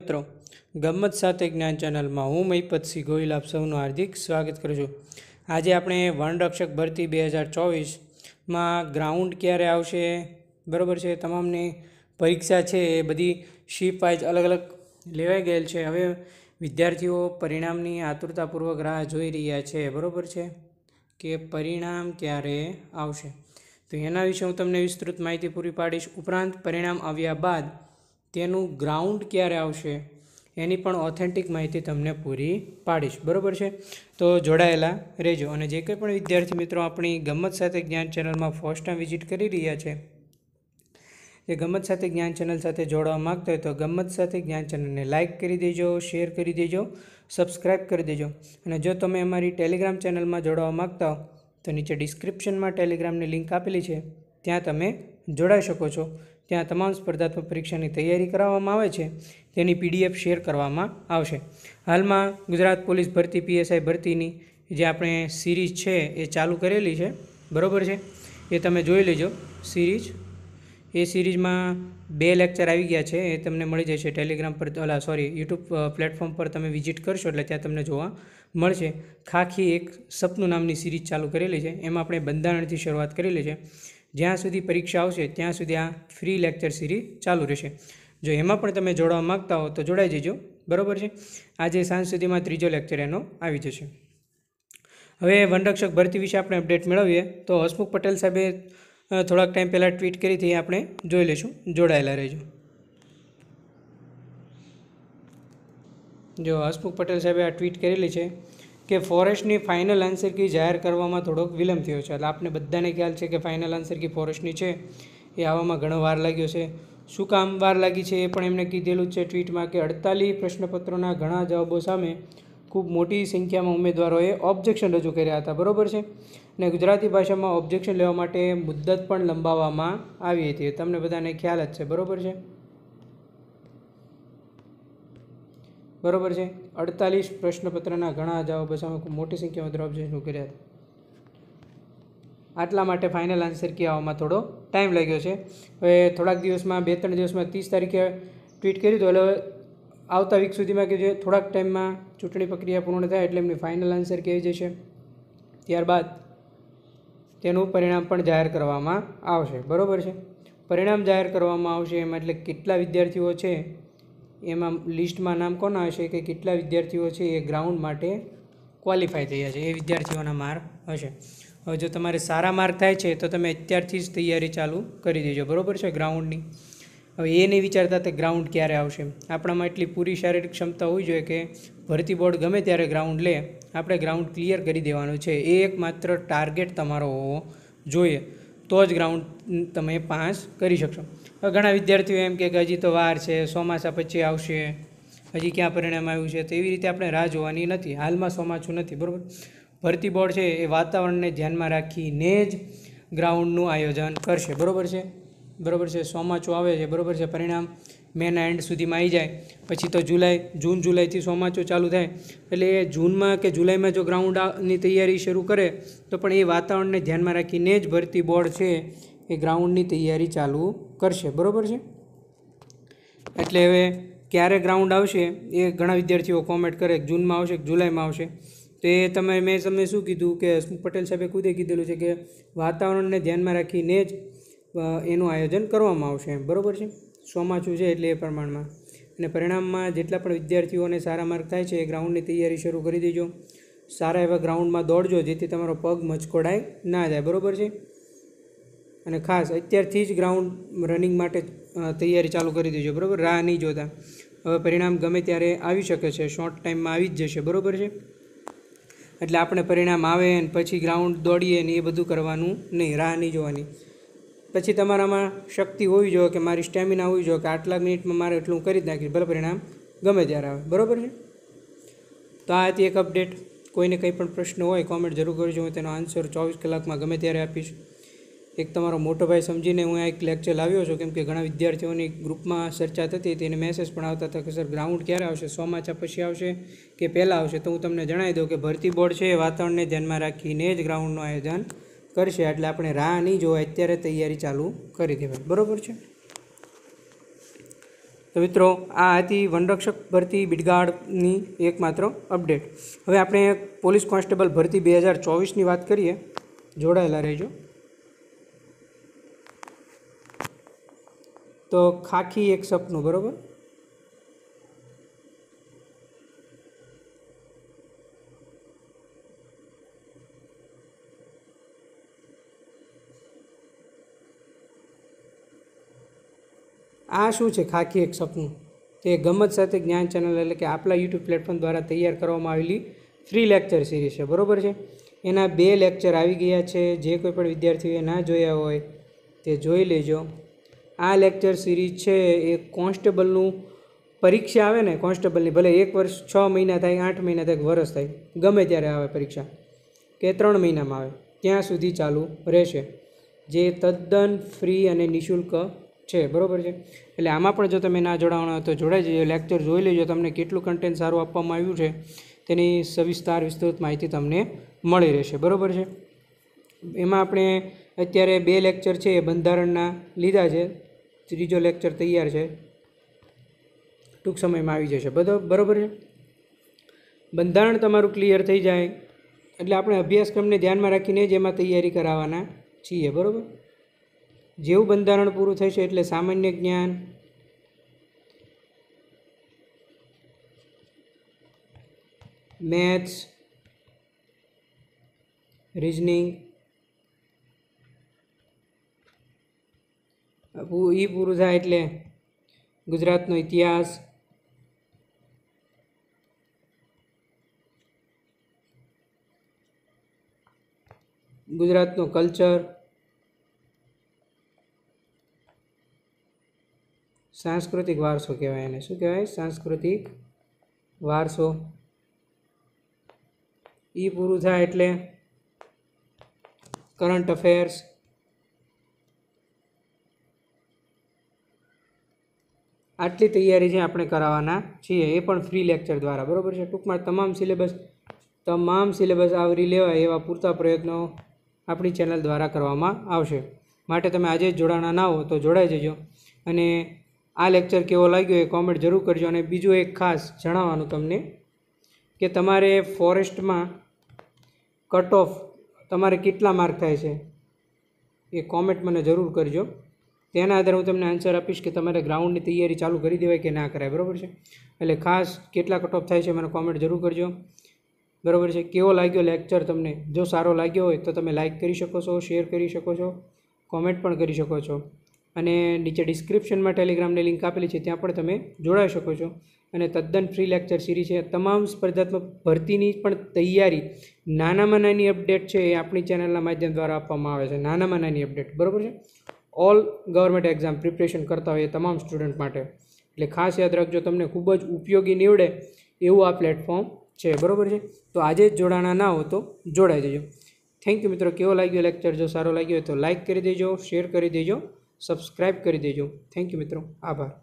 મિત્રો ગમત સાથે જ્ઞાન ચેનલમાં હું મહીપતસિંહ ગોહિલ આપ સૌનું હાર્દિક સ્વાગત કરું છું આજે આપણે વનરક્ષક ભરતી બે હજાર ચોવીસમાં ગ્રાઉન્ડ ક્યારે આવશે બરાબર છે તમામની પરીક્ષા છે એ બધી શિપ વાઇઝ અલગ અલગ લેવાઈ ગયેલ છે હવે વિદ્યાર્થીઓ પરિણામની આતુરતાપૂર્વક રાહ જોઈ રહ્યા છે બરાબર છે કે પરિણામ ક્યારે આવશે તો એના વિશે હું તમને વિસ્તૃત માહિતી પૂરી પાડીશ ઉપરાંત પરિણામ આવ્યા બાદ તેનું ગ્રાઉન્ડ ક્યારે આવશે એની પણ ઓથેન્ટિક માહિતી તમને પૂરી પાડીશ બરાબર છે તો જોડાયેલા રહેજો અને જે કંઈ પણ વિદ્યાર્થી મિત્રો આપણી ગમત સાથે જ્ઞાન ચેનલમાં ફર્સ્ટ ટાઈમ વિઝિટ કરી રહ્યા છે જે ગમત સાથે જ્ઞાન ચેનલ સાથે જોડાવા માગતા હોય તો ગમત સાથે જ્ઞાન ચેનલને લાઇક કરી દેજો શેર કરી દેજો સબસ્ક્રાઇબ કરી દેજો અને જો તમે અમારી ટેલિગ્રામ ચેનલમાં જોડાવા માગતા હો તો નીચે ડિસ્ક્રિપ્શનમાં ટેલિગ્રામની લિંક આપેલી છે ત્યાં તમે જોડાઈ શકો છો ત્યાં તમામ સ્પર્ધાત્મક પરીક્ષાની તૈયારી કરાવવામાં આવે છે તેની પીડીએફ શેર કરવામાં આવશે હાલમાં ગુજરાત પોલીસ ભરતી પીએસઆઈ ભરતીની જે આપણે સિરીઝ છે એ ચાલુ કરેલી છે બરાબર છે એ તમે જોઈ લેજો સિરીઝ એ સિરીઝમાં બે લેક્ચર આવી ગયા છે એ તમને મળી જશે ટેલિગ્રામ પર અલા સોરી યુટ્યુબ પ્લેટફોર્મ પર તમે વિઝિટ કરશો એટલે ત્યાં તમને જોવા મળશે ખાખી એક સપનું નામની સિરીઝ ચાલુ કરેલી છે એમાં આપણે બંધારણથી શરૂઆત કરેલી છે જ્યાં સુધી પરીક્ષા આવશે ત્યાં સુધી આ ફ્રી લેક્ચર સિરીઝ ચાલુ રહેશે જો એમાં પણ તમે જોડાવા માગતા હો તો જોડાઈ જજો બરાબર છે આજે સાંજ સુધીમાં ત્રીજો લેક્ચર એનો આવી જશે હવે વનરક્ષક ભરતી વિશે આપણે અપડેટ મેળવીએ તો હસમુખ પટેલ સાહેબે થોડાક ટાઈમ પહેલાં ટ્વીટ કરી હતી આપણે જોઈ લઈશું જોડાયેલા રહેજો જો હસમુખ પટેલ સાહેબે આ ટ્વીટ કરેલી છે કે ફોરેસ્ટની ફાઇનલ આન્સર કી જાહેર કરવામાં થોડોક વિલંબ થયો છે એટલે આપને બધાને ખ્યાલ છે કે ફાઇનલ આન્સર કી ફોરેસ્ટની છે એ આવવામાં ઘણો વાર લાગ્યો છે શું કામ વાર લાગી છે એ પણ એમણે કીધેલું છે ટ્વીટમાં કે અડતાલીસ પ્રશ્નપત્રોના ઘણા જવાબો સામે ખૂબ મોટી સંખ્યામાં ઉમેદવારોએ ઓબ્જેક્શન રજૂ કર્યા હતા બરાબર છે અને ગુજરાતી ભાષામાં ઓબ્જેક્શન લેવા માટે મુદ્દત પણ લંબાવવામાં આવી હતી તમને બધાને ખ્યાલ જ છે બરોબર છે બરાબર છે અડતાલીસ પ્રશ્નપત્રના ઘણા જવાબો સામે મોટી સંખ્યામાં જવાબ કર્યા હતા આટલા માટે ફાઇનલ આન્સર કે આવવામાં થોડો ટાઈમ લાગ્યો છે હવે થોડાક દિવસમાં બે ત્રણ દિવસમાં ત્રીસ તારીખે ટ્વીટ કર્યું હતું એટલે આવતા વીક સુધીમાં કે જે થોડાક ટાઈમમાં ચૂંટણી પ્રક્રિયા પૂર્ણ થાય એટલે એમની ફાઇનલ આન્સર કેવી જશે ત્યારબાદ તેનું પરિણામ પણ જાહેર કરવામાં આવશે બરાબર છે પરિણામ જાહેર કરવામાં આવશે એમાં એટલે કેટલા વિદ્યાર્થીઓ છે એમાં લિસ્ટમાં નામ કોના હશે કે કેટલા વિદ્યાર્થીઓ છે એ ગ્રાઉન્ડ માટે ક્વોલિફાય થયા છે એ વિદ્યાર્થીઓના માર્ક હશે હવે જો તમારે સારા માર્ક થાય છે તો તમે અત્યારથી જ તૈયારી ચાલુ કરી દેજો બરાબર છે ગ્રાઉન્ડની હવે એ નહીં વિચારતા તે ગ્રાઉન્ડ ક્યારે આવશે આપણામાં એટલી પૂરી શારીરિક ક્ષમતા હોવી જોઈએ કે ભરતી બોર્ડ ગમે ત્યારે ગ્રાઉન્ડ લે આપણે ગ્રાઉન્ડ ક્લિયર કરી દેવાનું છે એ એકમાત્ર ટાર્ગેટ તમારો હોવો જોઈએ તો જ ગ્રાઉન્ડ તમે પાસ કરી શકશો ઘણા વિદ્યાર્થીઓ એમ કે હજી તો વાર છે ચોમાસા પછી આવશે હજી ક્યાં પરિણામ આવ્યું છે તો એવી રીતે આપણે રાહ જોવાની નથી હાલમાં ચોમાસું નથી બરાબર ભરતી બોર્ડ છે એ વાતાવરણને ધ્યાનમાં રાખીને જ ગ્રાઉન્ડનું આયોજન કરશે બરાબર છે બરાબર છે ચોમાસું આવે છે બરાબર છે પરિણામ મેના એન્ડ સુધીમાં આવી જાય પછી તો જુલાઈ જૂન જુલાઈથી ચોમાસું ચાલુ થાય એટલે એ જૂનમાં કે જુલાઈમાં જો ગ્રાઉન્ડની તૈયારી શરૂ કરે તો પણ એ વાતાવરણને ધ્યાનમાં રાખીને જ ભરતી બોર્ડ છે એ ગ્રાઉન્ડની તૈયારી ચાલુ કરશે બરાબર છે એટલે હવે ક્યારે ગ્રાઉન્ડ આવશે એ ઘણા વિદ્યાર્થીઓ કોમેન્ટ કરે જૂનમાં આવશે કે જુલાઈમાં આવશે તો એ તમે મેં તમને શું કીધું કે પટેલ સાહેબે ખુદે કીધેલું છે કે વાતાવરણને ધ્યાનમાં રાખીને જ એનું આયોજન કરવામાં આવશે એમ બરાબર છે ચોમાસું છે એટલે એ પ્રમાણમાં અને પરિણામમાં જેટલા પણ વિદ્યાર્થીઓને સારા માર્ક થાય છે એ ગ્રાઉન્ડની તૈયારી શરૂ કરી દેજો સારા એવા ગ્રાઉન્ડમાં દોડજો જેથી તમારો પગ મચકોડાય ના જાય બરાબર છે અને ખાસ અત્યારથી જ ગ્રાઉન્ડ રનિંગ માટે તૈયારી ચાલુ કરી દેજો બરાબર રાહ નહીં જોતા હવે પરિણામ ગમે ત્યારે આવી શકે છે શોર્ટ ટાઈમમાં આવી જ જશે બરાબર છે એટલે આપણે પરિણામ આવે ને પછી ગ્રાઉન્ડ દોડીએ ને એ બધું કરવાનું નહીં રાહ નહીં જોવાની પછી તમારામાં શક્તિ હોવી જોઈએ કે મારી સ્ટેમિના હોવી જોઈએ કે આટલા મિનિટમાં મારે એટલું કરી જ નાખીશ ભલે પરિણામ ગમે ત્યારે આવે બરાબર છે તો આ હતી એક અપડેટ કોઈને કંઈ પણ પ્રશ્ન હોય કોમેન્ટ જરૂર કરજો હું તેનો આન્સર ચોવીસ કલાકમાં ગમે ત્યારે આપીશ એક તમારો મોટો ભાઈ સમજીને હું આ એક લેક્ચર લાવ્યો છું કેમકે ઘણા વિદ્યાર્થીઓની ગ્રુપમાં ચર્ચા થતી હતી એને મેસેજ પણ આવતા હતા કે સર ગ્રાઉન્ડ ક્યારે આવશે ચોમાસા પછી આવશે કે પહેલાં આવશે તો હું તમને જણાવી દઉં કે ભરતી બોર્ડ છે એ વાતાવરણને ધ્યાનમાં રાખીને જ ગ્રાઉન્ડનું આયોજન કરશે એટલે આપણે રાહ નહીં જોવાય અત્યારે તૈયારી ચાલુ કરી દેવાય બરાબર છે તો મિત્રો આ હતી વનરક્ષક ભરતી બિડગાર્ડની એકમાત્ર અપડેટ હવે આપણે પોલીસ કોન્સ્ટેબલ ભરતી બે હજાર ચોવીસની વાત કરીએ જોડાયેલા રહેજો તો ખાખી એક સપનું બરાબર આ શું છે ખાખી એક સપનું તે ગમત સાથે જ્ઞાન ચેનલ એટલે કે આપલા યુટ્યુબ પ્લેટફોર્મ દ્વારા તૈયાર કરવામાં આવેલી ફ્રી લેક્ચર સિરીઝ છે બરાબર છે એના બે લેક્ચર આવી ગયા છે જે કોઈ પણ વિદ્યાર્થીઓએ ના જોયા હોય તે જોઈ લેજો આ લેક્ચર સિરીઝ છે એ કોન્સ્ટેબલનું પરીક્ષા આવે ને કોન્સ્ટેબલની ભલે એક વર્ષ છ મહિના થાય આઠ મહિના થાય વર્ષ થાય ગમે ત્યારે આવે પરીક્ષા કે ત્રણ મહિનામાં આવે ત્યાં સુધી ચાલુ રહેશે જે તદ્દન ફ્રી અને નિઃશુલ્ક છે બરાબર છે એટલે આમાં પણ જો તમે ના જોડાવાના હોય તો જોડાઈ જજો લેક્ચર જોઈ લેજો તમને કેટલું કન્ટેન્ટ સારું આપવામાં આવ્યું છે તેની સવિસ્તાર વિસ્તૃત માહિતી તમને મળી રહેશે બરાબર છે એમાં આપણે અત્યારે બે લેક્ચર છે એ બંધારણના લીધા છે ત્રીજો લેક્ચર તૈયાર છે ટૂંક સમયમાં આવી જશે બધો બરાબર છે બંધારણ તમારું ક્લિયર થઈ જાય એટલે આપણે અભ્યાસક્રમને ધ્યાનમાં રાખીને જ એમાં તૈયારી કરાવવાના છીએ બરાબર જેવું બંધારણ પૂરું થશે એટલે સામાન્ય જ્ઞાન મેથ્સ રિઝનિંગ એ પૂરું થાય એટલે ગુજરાતનો ઇતિહાસ ગુજરાતનો કલ્ચર સાંસ્કૃતિક વારસો કહેવાય એને શું કહેવાય સાંસ્કૃતિક વારસો એ પૂરું થાય એટલે કરંટ અફેર્સ આટલી તૈયારી જે આપણે કરાવવાના છીએ એ પણ ફ્રી લેક્ચર દ્વારા બરાબર છે ટૂંકમાં તમામ સિલેબસ તમામ સિલેબસ આવરી લેવાય એવા પૂરતા પ્રયત્નો આપણી ચેનલ દ્વારા કરવામાં આવશે માટે તમે આજે જ જોડાણા ના હો તો જોડાઈ જજો અને આ લેક્ચર કેવો લાગ્યો એ કોમેન્ટ જરૂર કરજો અને બીજું એક ખાસ જણાવવાનું તમને કે તમારે ફોરેસ્ટમાં કટ ઓફ તમારે કેટલા માર્ક થાય છે એ કોમેન્ટ મને જરૂર કરજો તેના આધારે હું તમને આન્સર આપીશ કે તમારે ગ્રાઉન્ડની તૈયારી ચાલુ કરી દેવાય કે ના કરાય બરાબર છે એટલે ખાસ કેટલા કટ ઓફ થાય છે મને કોમેન્ટ જરૂર કરજો બરાબર છે કેવો લાગ્યો લેક્ચર તમને જો સારો લાગ્યો હોય તો તમે લાઇક કરી શકો છો શેર કરી શકો છો કોમેન્ટ પણ કરી શકો છો અને નીચે ડિસ્ક્રિપ્શનમાં ટેલિગ્રામની લિંક આપેલી છે ત્યાં પણ તમે જોડાઈ શકો છો અને તદ્દન ફ્રી લેક્ચર સિરીઝ છે તમામ સ્પર્ધાત્મક ભરતીની પણ તૈયારી નાનામાં નાની અપડેટ છે એ આપણી ચેનલના માધ્યમ દ્વારા આપવામાં આવે છે નાનામાં નાની અપડેટ બરાબર છે ઓલ ગવર્મેન્ટ એક્ઝામ પ્રિપરેશન કરતા હોય તમામ સ્ટુડન્ટ માટે એટલે ખાસ યાદ રાખજો તમને ખૂબ જ ઉપયોગી નીવડે એવું આ પ્લેટફોર્મ છે બરાબર છે તો આજે જ જોડાણા ના હો તો જોડાઈ જજો થેન્ક યુ મિત્રો કેવો લાગ્યો લેક્ચર જો સારો લાગ્યો હોય તો લાઇક કરી દેજો શેર કરી દેજો સબસ્ક્રાઈબ કરી દેજો થેન્ક યુ મિત્રો આભાર